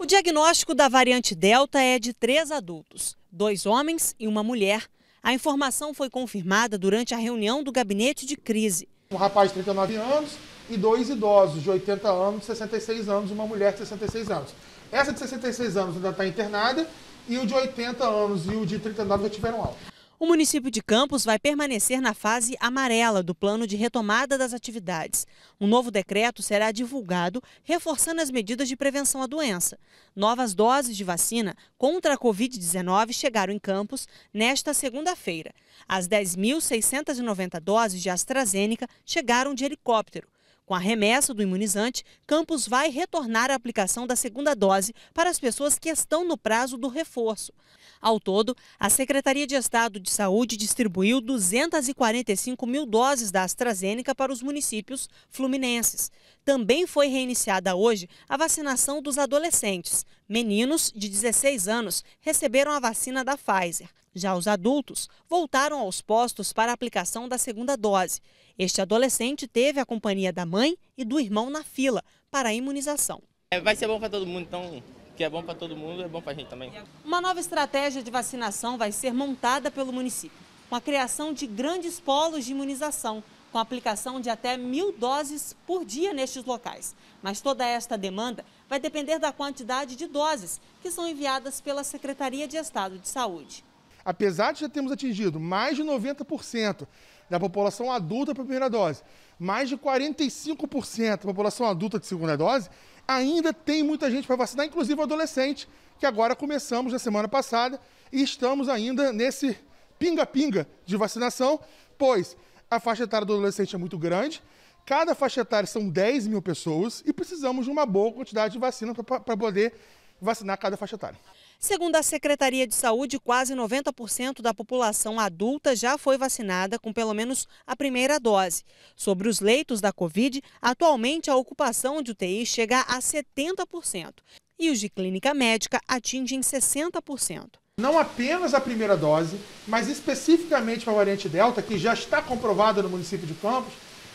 O diagnóstico da variante Delta é de três adultos, dois homens e uma mulher. A informação foi confirmada durante a reunião do gabinete de crise. Um rapaz de 39 anos e dois idosos de 80 anos, 66 anos, uma mulher de 66 anos. Essa de 66 anos ainda está internada e o de 80 anos e o de 39 já tiveram alta. O município de Campos vai permanecer na fase amarela do plano de retomada das atividades. Um novo decreto será divulgado, reforçando as medidas de prevenção à doença. Novas doses de vacina contra a Covid-19 chegaram em Campos nesta segunda-feira. As 10.690 doses de AstraZeneca chegaram de helicóptero. Com a remessa do imunizante, Campos vai retornar a aplicação da segunda dose para as pessoas que estão no prazo do reforço. Ao todo, a Secretaria de Estado de Saúde distribuiu 245 mil doses da AstraZeneca para os municípios fluminenses. Também foi reiniciada hoje a vacinação dos adolescentes. Meninos de 16 anos receberam a vacina da Pfizer. Já os adultos voltaram aos postos para a aplicação da segunda dose. Este adolescente teve a companhia da mãe e do irmão na fila para a imunização. É, vai ser bom para todo mundo, então que é bom para todo mundo, é bom para a gente também. Uma nova estratégia de vacinação vai ser montada pelo município, com a criação de grandes polos de imunização, com aplicação de até mil doses por dia nestes locais. Mas toda esta demanda vai depender da quantidade de doses que são enviadas pela Secretaria de Estado de Saúde apesar de já termos atingido mais de 90% da população adulta para a primeira dose, mais de 45% da população adulta de segunda dose, ainda tem muita gente para vacinar, inclusive o adolescente, que agora começamos na semana passada e estamos ainda nesse pinga-pinga de vacinação, pois a faixa etária do adolescente é muito grande, cada faixa etária são 10 mil pessoas e precisamos de uma boa quantidade de vacina para poder vacinar cada faixa etária. Segundo a Secretaria de Saúde, quase 90% da população adulta já foi vacinada com pelo menos a primeira dose. Sobre os leitos da Covid, atualmente a ocupação de UTI chega a 70% e os de clínica médica atingem 60% não apenas a primeira dose, mas especificamente para a variante Delta, que já está comprovada no município de Campos,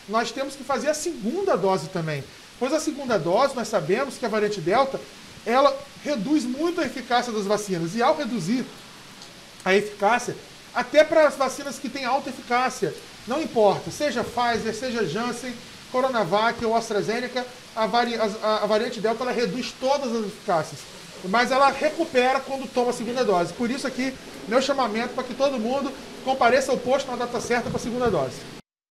nós temos que fazer a segunda dose também. Pois a segunda dose, nós sabemos que a variante Delta ela reduz muito a eficácia das vacinas. E ao reduzir a eficácia, até para as vacinas que têm alta eficácia, não importa, seja Pfizer, seja Janssen, Coronavac ou AstraZeneca, a, vari, a, a variante Delta ela reduz todas as eficácias. Mas ela recupera quando toma a segunda dose. Por isso aqui, meu chamamento para que todo mundo compareça ao posto na data certa para a segunda dose.